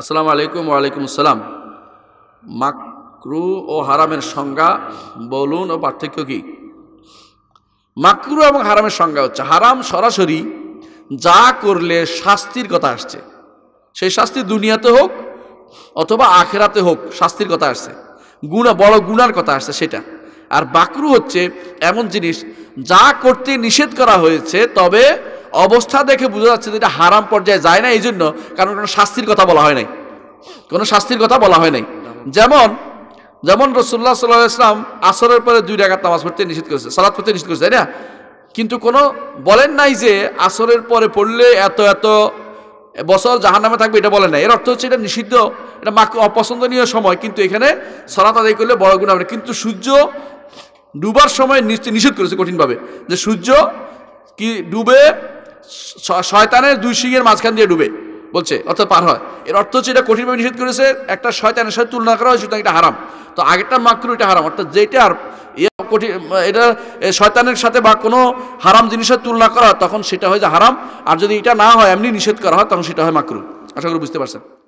আসসালামু আলাইকুম ওয়ালাইকুম আসসালাম মাকরু ও হারামের সংজ্ঞা বলুন ও পার্থক্য কী মাকরু এবং হারামের সংজ্ঞা হচ্ছে হারাম সরাসরি যা করলে শাস্তির কথা আসছে সেই শাস্তি দুনিয়াতে হোক অথবা আখেরাতে হোক শাস্তির কথা আসছে গুণা বড় গুণার কথা আসছে সেটা আর বাকরু হচ্ছে এমন জিনিস যা করতে নিষেধ করা হয়েছে তবে অবস্থা দেখে বোঝা যাচ্ছে যে এটা হারাম পর্যায়ে যায় না এই জন্য কারণ কোনো শাস্তির কথা বলা হয় নাই কোনো শাস্তির কথা বলা হয় নাই যেমন যেমন রসুল্লাহ সাল্লাহ ইসলাম আসরের পরে দুই রাখাত নামাজ পড়তে নিষেধ করেছে সালাদ পড়তে নিষেধ করেছে তাই না কিন্তু কোনো বলেন নাই যে আসরের পরে পড়লে এত এত বছর জাহান নামে থাকবে এটা বলে নাই এর অর্থ হচ্ছে এটা নিষিদ্ধ এটা মাকে অপছন্দনীয় সময় কিন্তু এখানে সালাত আদায় করলে বড় গুণ হবে কিন্তু সূর্য ডুবার সময় নিষেধ করেছে কঠিনভাবে যে সূর্য কি ডুবে শয়তানের দুই শিঙের মাঝখান দিয়ে ডুবে বলছে অর্থাৎ পার হয় এর অর্থ হচ্ছে এটা কঠিনভাবে নিষেধ করেছে একটা শয়তানের সাথে তুলনা করা হয় এটা হারাম তো আগেরটা মাকরু এটা হারাম অর্থাৎ যেটার ইয়ে কঠিন এটা শয়তানের সাথে বা কোনো হারাম জিনিসের তুলনা করা হয় তখন সেটা হয় যে হারাম আর যদি এটা না হয় এমনি নিষেধ করা হয় তখন সেটা হয় মাকরু আশা করি বুঝতে পারছেন